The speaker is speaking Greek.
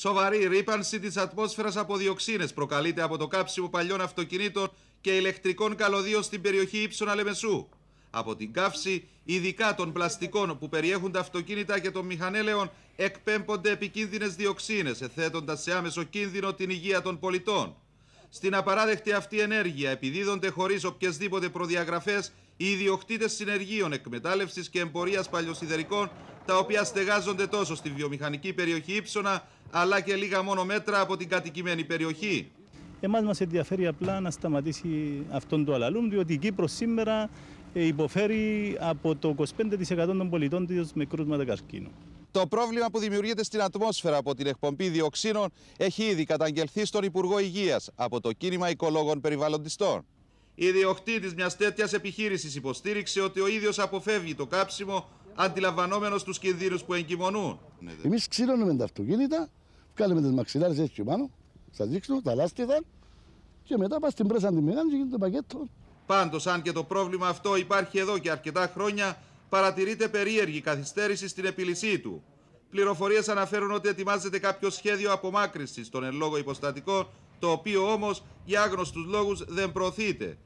Σοβαρή ρήπανση της ατμόσφαιρας από διοξίνες προκαλείται από το κάψιμο παλιών αυτοκινήτων και ηλεκτρικών καλωδίων στην περιοχή Ήψονα Λεμεσού. Από την καύση, ειδικά των πλαστικών που περιέχουν τα αυτοκίνητα και των μηχανέλεων, εκπέμπονται επικίνδυνες διοξίνες, εθέτοντας σε άμεσο κίνδυνο την υγεία των πολιτών. Στην απαράδεκτη αυτή ενέργεια επιδίδονται χωρίς οποιασδήποτε προδιαγραφές, οι ιδιοκτήτες συνεργείων εκμετάλλευσης και εμπορίας παλιοσυδερικών, τα οποία στεγάζονται τόσο στη βιομηχανική περιοχή Ήψονα, αλλά και λίγα μόνο μέτρα από την κατοικημένη περιοχή. Εμάς μας ενδιαφέρει απλά να σταματήσει αυτόν το αλαλούμ, διότι η Κύπρος σήμερα ε, υποφέρει από το 25% των πολιτών της με κρούσματα καρκίνου. Το πρόβλημα που δημιουργείται στην ατμόσφαιρα από την εκπομπή διοξίνων έχει ήδη καταγγελθεί στον Υπουργό Υγείας από το κίνημα οικολόγων περιβαλλοντιστών. Η διοκτήτη μιας τέτοιας επιχείρησης υποστήριξε ότι ο ίδιος αποφεύγει το κάψιμο αντιλαμβανόμενος τους κινδύνους που εγκυμονούν. Εμείς ξυλώνουμε τα αυτοκίνητα Βγάλουμε τις μαξιλάρες έτσι πάνω, θα δείξω, τα λάστιδα και μετά πας στην πρέσα και γίνεται το πακέτο. αν και το πρόβλημα αυτό υπάρχει εδώ και αρκετά χρόνια, παρατηρείται περίεργη καθυστέρηση στην επίλυσή του. Πληροφορίες αναφέρουν ότι ετοιμάζεται κάποιο σχέδιο απομάκρυσης των εν λόγω υποστατικών, το οποίο όμως για άγνωστους λόγους δεν προωθείται.